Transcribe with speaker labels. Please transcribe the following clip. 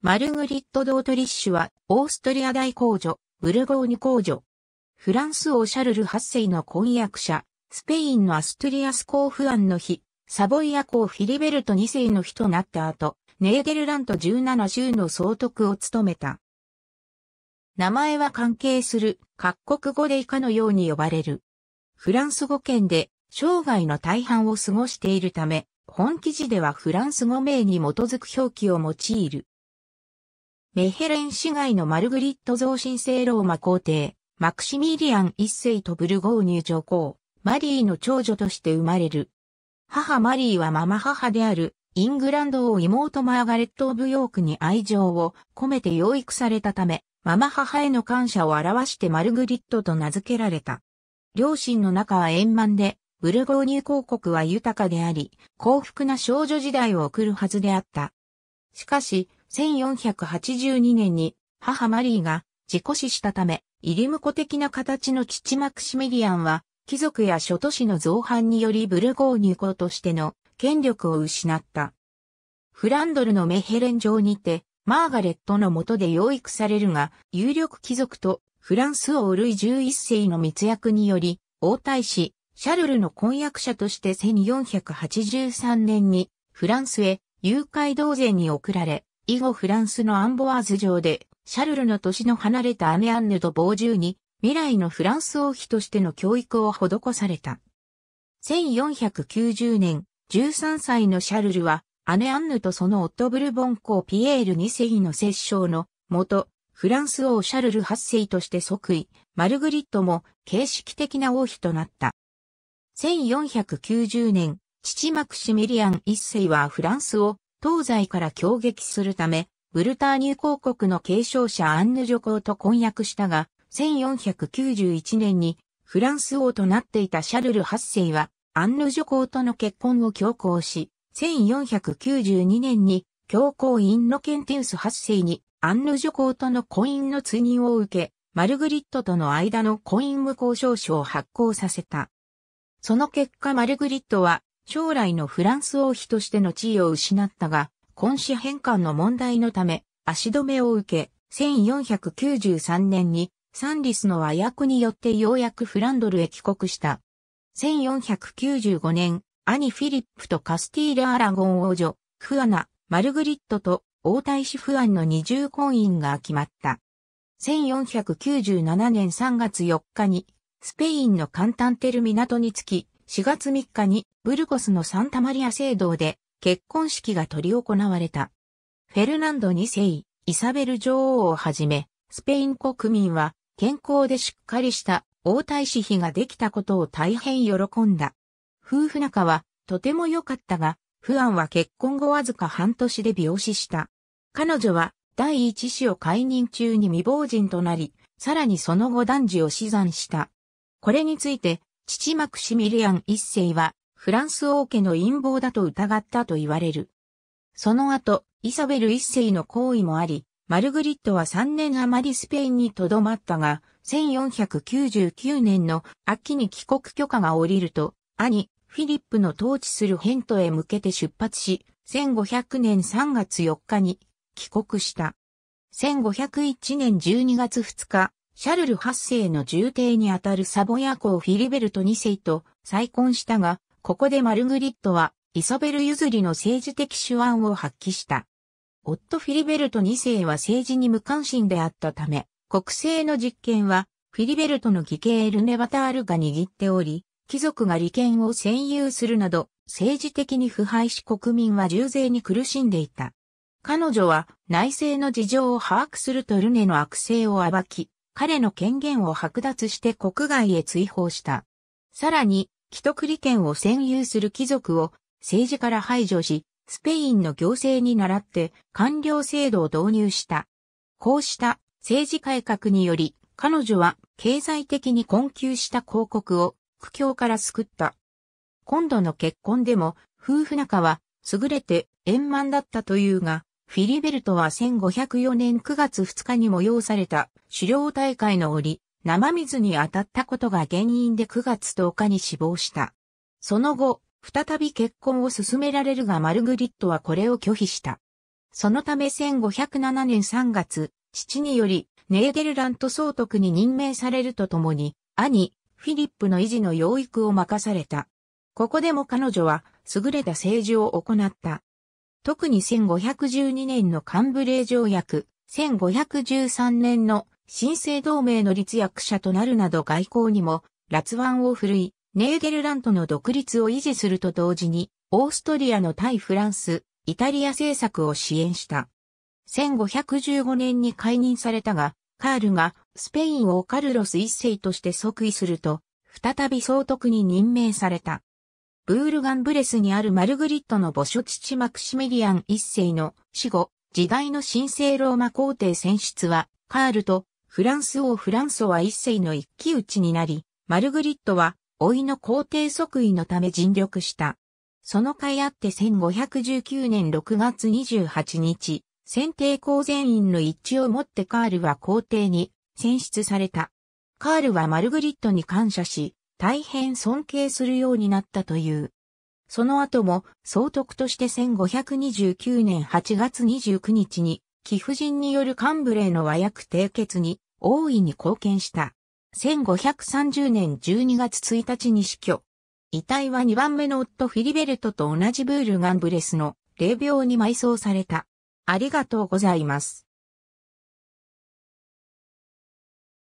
Speaker 1: マルグリット・ドートリッシュは、オーストリア大公女、ブルゴーニ公女。フランス王シャルル8世の婚約者、スペインのアストリアス公フアンの日、サボイア公フィリベルト2世の日となった後、ネーデルラント17州の総督を務めた。名前は関係する各国語で以下のように呼ばれる。フランス語圏で生涯の大半を過ごしているため、本記事ではフランス語名に基づく表記を用いる。メヘレン市外のマルグリット増進聖ローマ皇帝、マクシミリアン一世とブルゴーニュ上皇、マリーの長女として生まれる。母マリーはママ母である、イングランドを妹マーガレット・オブ・ヨークに愛情を込めて養育されたため、ママ母への感謝を表してマルグリットと名付けられた。両親の仲は円満で、ブルゴーニュ公国は豊かであり、幸福な少女時代を送るはずであった。しかし、1482年に母マリーが事故死したため、イリムコ的な形の父マクシメリアンは、貴族や諸都市の造反によりブルゴーニュ公としての権力を失った。フランドルのメヘレン城にて、マーガレットの下で養育されるが、有力貴族とフランス王ルイ11世の密約により、王太子、シャルルの婚約者として1483年にフランスへ誘拐同然に送られ、以後フランスのアンボワーズ城で、シャルルの年の離れた姉アンヌと傍従に、未来のフランス王妃としての教育を施された。1490年、13歳のシャルルは、姉アンヌとその夫ブルボン公ピエール2世の摂政の元、フランス王シャルル8世として即位、マルグリットも形式的な王妃となった。1490年、父マクシミリアン1世はフランスを東西から攻撃するため、ブルターニュ公国の継承者アンヌ女皇と婚約したが、1491年にフランス王となっていたシャルル8世は、アンヌ女皇との結婚を強行し、1492年に教皇インノケンテウス8世にアンヌ女皇との婚姻の追認を受け、マルグリットとの間の婚姻無効証書を発行させた。その結果マルグリットは将来のフランス王妃としての地位を失ったが、婚子返還の問題のため、足止めを受け、1493年にサンリスの和訳によってようやくフランドルへ帰国した。1495年、兄フィリップとカスティーレアラゴン王女、フアナ、マルグリットと王太子フアンの二重婚姻が決まった。1497年3月4日に、スペインのカンタンテル港に着き、4月3日にブルコスのサンタマリア聖堂で結婚式が執り行われた。フェルナンド2世、イサベル女王をはじめ、スペイン国民は健康でしっかりした王太子妃ができたことを大変喜んだ。夫婦仲はとても良かったが、不安は結婚後わずか半年で病死した。彼女は第一子を解任中に未亡人となり、さらにその後男児を死産した。これについて、父マクシミリアン一世はフランス王家の陰謀だと疑ったと言われる。その後、イサベル一世の行為もあり、マルグリットは3年余りスペインに留まったが、1499年の秋に帰国許可が下りると、兄、フィリップの統治するヘントへ向けて出発し、1500年3月4日に帰国した。1501年12月2日、シャルル8世の重帝にあたるサボヤ公フィリベルト2世と再婚したが、ここでマルグリットは、イサベル譲りの政治的手腕を発揮した。夫フィリベルト2世は政治に無関心であったため、国政の実権は、フィリベルトの義兄ルネ・バタールが握っており、貴族が利権を占有するなど、政治的に腐敗し国民は重税に苦しんでいた。彼女は内政の事情を把握するとルネの悪性を暴き、彼の権限を剥奪して国外へ追放した。さらに、既得利権を占有する貴族を政治から排除し、スペインの行政に倣って官僚制度を導入した。こうした政治改革により、彼女は経済的に困窮した広告を苦境から救った。今度の結婚でも夫婦仲は優れて円満だったというが、フィリベルトは1504年9月2日に催された狩猟大会の折、生水に当たったことが原因で9月10日に死亡した。その後、再び結婚を進められるがマルグリットはこれを拒否した。そのため1507年3月、父によりネーデルラント総督に任命されるとともに、兄、フィリップの維持の養育を任された。ここでも彼女は優れた政治を行った。特に1512年のカンブレー条約、1513年の新生同盟の立役者となるなど外交にも、辣腕を振るい、ネーデルラントの独立を維持すると同時に、オーストリアの対フランス、イタリア政策を支援した。1515年に解任されたが、カールがスペインをカルロス一世として即位すると、再び総督に任命された。ブールガンブレスにあるマルグリットの墓所父マクシメリアン一世の死後、時代の新生ローマ皇帝選出は、カールとフランス王フランソは一世の一騎打ちになり、マルグリットは、老いの皇帝即位のため尽力した。その甲斐あって1519年6月28日、選定公全員の一致をもってカールは皇帝に選出された。カールはマルグリットに感謝し、大変尊敬するようになったという。その後も総督として1529年8月29日に貴婦人によるカンブレーの和訳締結に大いに貢献した。1530年12月1日に死去。遺体は2番目の夫フィリベルトと同じブールガンブレスの霊廟に埋葬された。ありがとうございます。